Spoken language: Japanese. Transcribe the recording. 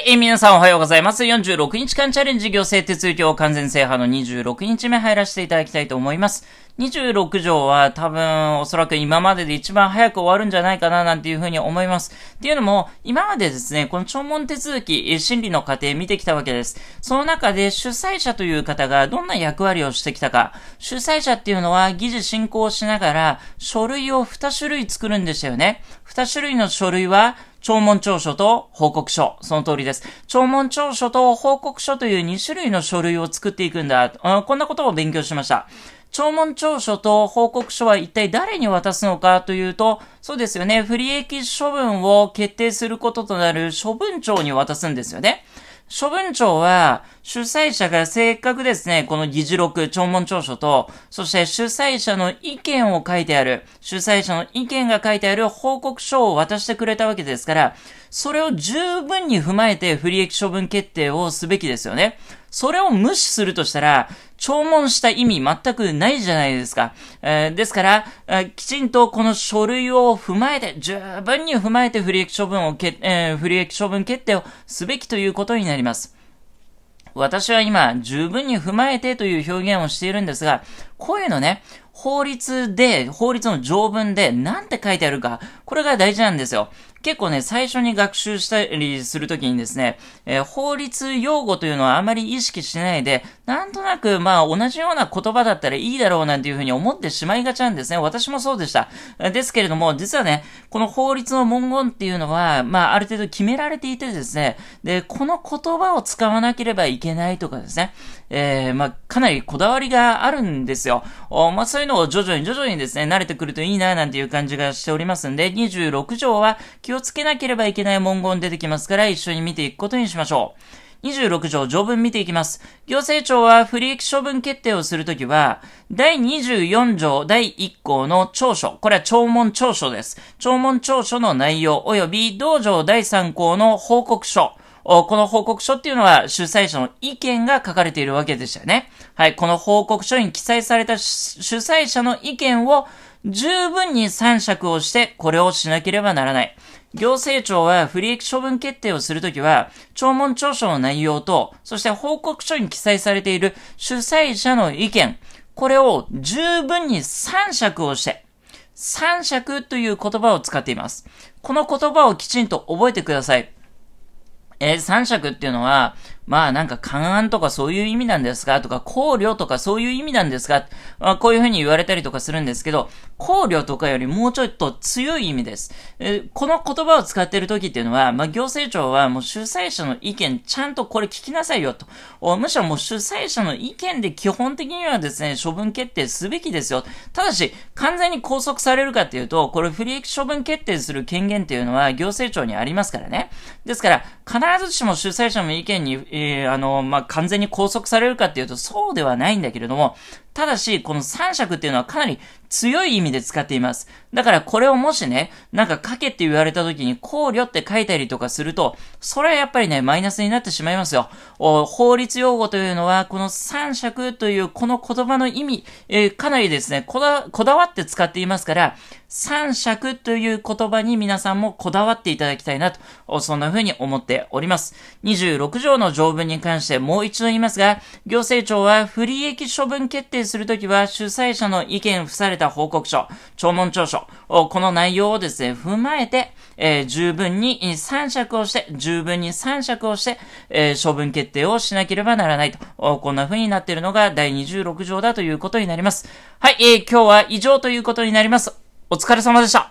い、えー、皆さんおはようございます。46日間チャレンジ行政手続きを完全制覇の26日目入らせていただきたいと思います。26条は多分おそらく今までで一番早く終わるんじゃないかななんていうふうに思います。っていうのも、今までですね、この聴聞手続き、審理の過程見てきたわけです。その中で主催者という方がどんな役割をしてきたか。主催者っていうのは議事進行しながら書類を2種類作るんでしたよね。2種類の書類は聴聞調書と報告書。その通りです。聴聞調書と報告書という2種類の書類を作っていくんだ。こんなことを勉強しました。聴聞調書と報告書は一体誰に渡すのかというと、そうですよね。不利益処分を決定することとなる処分長に渡すんですよね。処分庁は、主催者がせっかくですね、この議事録、聴聞調書と、そして主催者の意見を書いてある、主催者の意見が書いてある報告書を渡してくれたわけですから、それを十分に踏まえて不利益処分決定をすべきですよね。それを無視するとしたら、聴聞した意味全くないじゃないですか。えー、ですから、えー、きちんとこの書類を踏まえて、十分に踏まえて不利益処分をけ、えー、不利益処分決定をすべきということになります。私は今、十分に踏まえてという表現をしているんですが、こういうのね、法律で、法律の条文で何て書いてあるか、これが大事なんですよ。結構ね、最初に学習したりするときにですね、えー、法律用語というのはあまり意識しないで、なんとなく、まあ、同じような言葉だったらいいだろうなんていうふうに思ってしまいがちなんですね。私もそうでした。ですけれども、実はね、この法律の文言っていうのは、まあ、ある程度決められていてですね、で、この言葉を使わなければいけないとかですね、えー、まあ、かなりこだわりがあるんですよ。おまあ、そういうのを徐々に徐々にですね、慣れてくるといいな、なんていう感じがしておりますんで、26条は気をつけなければいけない文言出てきますから、一緒に見ていくことにしましょう。26条条文見ていきます。行政庁は不利益処分決定をするときは、第24条第1項の長書、これは聴聞長書です。聴聞長書の内容及び同条第3項の報告書、この報告書っていうのは主催者の意見が書かれているわけでしたよね。はい、この報告書に記載された主催者の意見を十分に参酌をしてこれをしなければならない。行政庁は不利益処分決定をするときは、聴聞調書の内容と、そして報告書に記載されている主催者の意見、これを十分に三尺をして、三尺という言葉を使っています。この言葉をきちんと覚えてください。えー、3色っていうのは、まあなんか勘案とかそういう意味なんですかとか考慮とかそういう意味なんですか、まあ、こういうふうに言われたりとかするんですけど、考慮とかよりもうちょっと強い意味です。えこの言葉を使ってる時っていうのは、まあ行政庁はもう主催者の意見ちゃんとこれ聞きなさいよと。むしろもう主催者の意見で基本的にはですね、処分決定すべきですよ。ただし、完全に拘束されるかっていうと、これ不利益処分決定する権限っていうのは行政庁にありますからね。ですから、必ずしも主催者の意見に、えー、あの、まあ、完全に拘束されるかっていうとそうではないんだけれども、ただし、この3尺っていうのはかなり強い意味で使っています。だからこれをもしね、なんか書けって言われた時に考慮って書いたりとかすると、それはやっぱりね、マイナスになってしまいますよ。法律用語というのは、この三尺というこの言葉の意味、えー、かなりですねこだ、こだわって使っていますから、三尺という言葉に皆さんもこだわっていただきたいなと、そんな風に思っております。26条の条文に関してもう一度言いますが、行政庁は不利益処分決定するときは主催者の意見付された報告書、聴聞調書、この内容をですね、踏まえて、えー、十分に三尺をして、十分に三尺をして、えー、処分決定をしなければならないと、こんな風になっているのが第26条だということになります。はい、えー、今日は以上ということになります。お疲れ様でした。